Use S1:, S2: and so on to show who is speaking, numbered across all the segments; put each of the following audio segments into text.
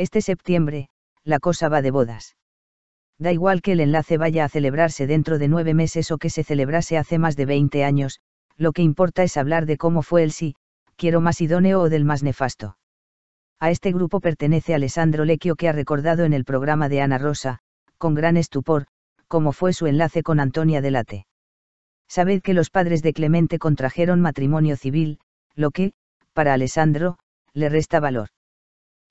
S1: Este septiembre, la cosa va de bodas. Da igual que el enlace vaya a celebrarse dentro de nueve meses o que se celebrase hace más de 20 años, lo que importa es hablar de cómo fue el sí, quiero más idóneo o del más nefasto. A este grupo pertenece Alessandro Lecchio que ha recordado en el programa de Ana Rosa, con gran estupor, cómo fue su enlace con Antonia Delate. Sabed que los padres de Clemente contrajeron matrimonio civil, lo que, para Alessandro, le resta valor.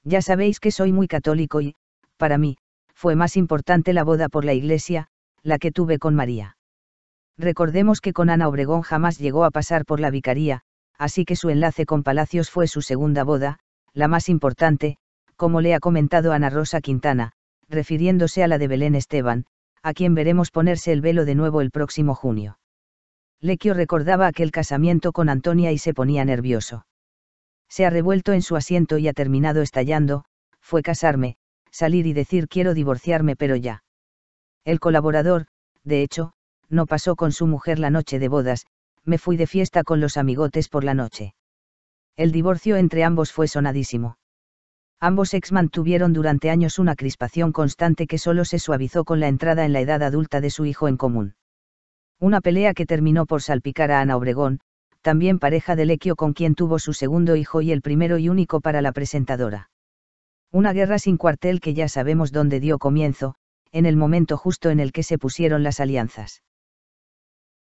S1: Ya sabéis que soy muy católico y, para mí, fue más importante la boda por la iglesia, la que tuve con María. Recordemos que con Ana Obregón jamás llegó a pasar por la vicaría, así que su enlace con Palacios fue su segunda boda, la más importante, como le ha comentado Ana Rosa Quintana, refiriéndose a la de Belén Esteban, a quien veremos ponerse el velo de nuevo el próximo junio. Lequio recordaba aquel casamiento con Antonia y se ponía nervioso se ha revuelto en su asiento y ha terminado estallando, fue casarme, salir y decir quiero divorciarme pero ya. El colaborador, de hecho, no pasó con su mujer la noche de bodas, me fui de fiesta con los amigotes por la noche. El divorcio entre ambos fue sonadísimo. Ambos ex mantuvieron durante años una crispación constante que solo se suavizó con la entrada en la edad adulta de su hijo en común. Una pelea que terminó por salpicar a Ana Obregón, también pareja de Lequio con quien tuvo su segundo hijo y el primero y único para la presentadora. Una guerra sin cuartel que ya sabemos dónde dio comienzo, en el momento justo en el que se pusieron las alianzas.